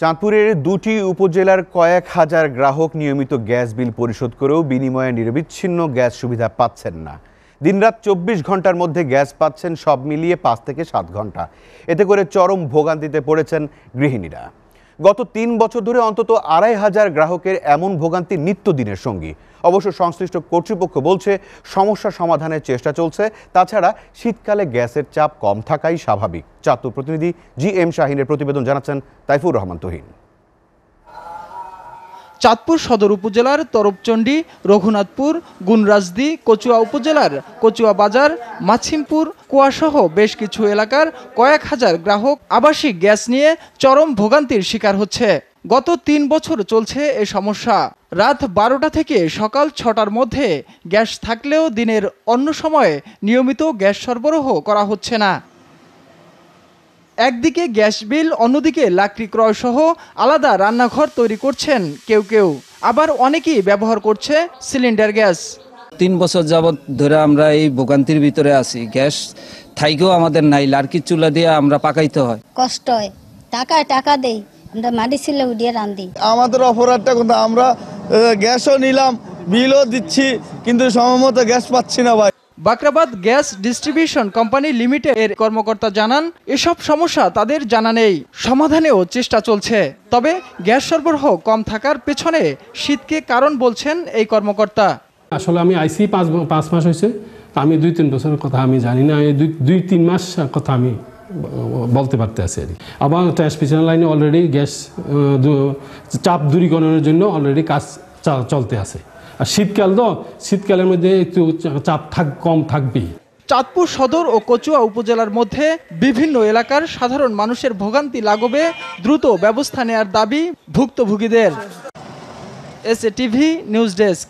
চাঁদপুরের দুটি উপজেলার কয়েক হাজার গ্রাহক নিয়মিত গ্যাস বিল পরিশোধ করেও বিনিময়ে নিরবিচ্ছিন্ন গ্যাস সুবিধা পাচ্ছেন না দিনরাত চব্বিশ ঘন্টার মধ্যে গ্যাস পাচ্ছেন সব মিলিয়ে পাঁচ থেকে সাত ঘন্টা এতে করে চরম ভোগান্তিতে পড়েছেন গৃহিণীরা গত তিন বছর ধরে অন্তত আড়াই হাজার গ্রাহকের এমন ভোগান্তি নিত্যদিনের সঙ্গী অবশ্য সংশ্লিষ্ট কর্তৃপক্ষ বলছে সমস্যা সমাধানের চেষ্টা চলছে তাছাড়া শীতকালে গ্যাসের চাপ কম থাকাই স্বাভাবিক চাতুর প্রতিনিধি জি এম শাহিনের প্রতিবেদন জানাচ্ছেন তাইফুর রহমান তহিন চাঁদপুর সদর উপজেলার তরফচণ্ডী রঘুনাথপুর গুনরাজদি কচুয়া উপজেলার কচুয়া বাজার মাছিমপুর কুয়াসহ বেশ কিছু এলাকার কয়েক হাজার গ্রাহক আবাসিক গ্যাস নিয়ে চরম ভোগান্তির শিকার হচ্ছে গত তিন বছর চলছে এ সমস্যা রাত বারোটা থেকে সকাল ছটার মধ্যে গ্যাস থাকলেও দিনের অন্য সময়ে নিয়মিত গ্যাস সরবরাহ করা হচ্ছে না একদিকে গ্যাস বিল অন্যদিকে লাকড়ি ক্রয়সহ আলাদা রান্নাঘর তৈরি করছেন কেউ কেউ আবার অনেকেই ব্যবহার করছে সিলিন্ডার গ্যাস তিন বছর যাবৎ ধরে আমরা এই ভোগান্তির ভিতরে আছি গ্যাস থাইকেও আমাদের নাই লার্কির চুলা দিয়ে আমরা পাকাইতে হয় কষ্ট হয় টাকা টাকা দেই আমরা মাটি ছিল উঠিয়ে রান্ধি আমাদের অপরাধটা কিন্তু আমরা গ্যাসও নিলাম বিলও দিচ্ছি কিন্তু সময় গ্যাস পাচ্ছি না ভাই Bakhrabad gas distribution company limited এর কর্মকর্তা জানান এসব সমস্যা তাদের জানা নেই সমাধানেও চেষ্টা চলছে তবে গ্যাস সরবরাহ কম থাকার পেছনে শীতকে কারণ বলছেন এই কর্মকর্তা আসলে আমি আইসি পাঁচ পাঁচ মাস হয়েছে আমি দুই তিন বছরের কথা আমি জানি না দুই দুই তিন মাস কথা আমি বলতে পারতে আছি আর আবার ট্রান্সমিশন লাইনে অলরেডি গ্যাস চাপ দূরীকরণের জন্য অলরেডি কাজ চলতে আছে আর শীতকাল তো শীতকালের মধ্যে একটু চাপ থাক কম থাকবেই চাঁদপুর সদর ও কচুয়া উপজেলার মধ্যে বিভিন্ন এলাকার সাধারণ মানুষের ভোগান্তি লাগবে দ্রুত ব্যবস্থা নেয়ার দাবি ভুক্তভোগীদের S A TV news desk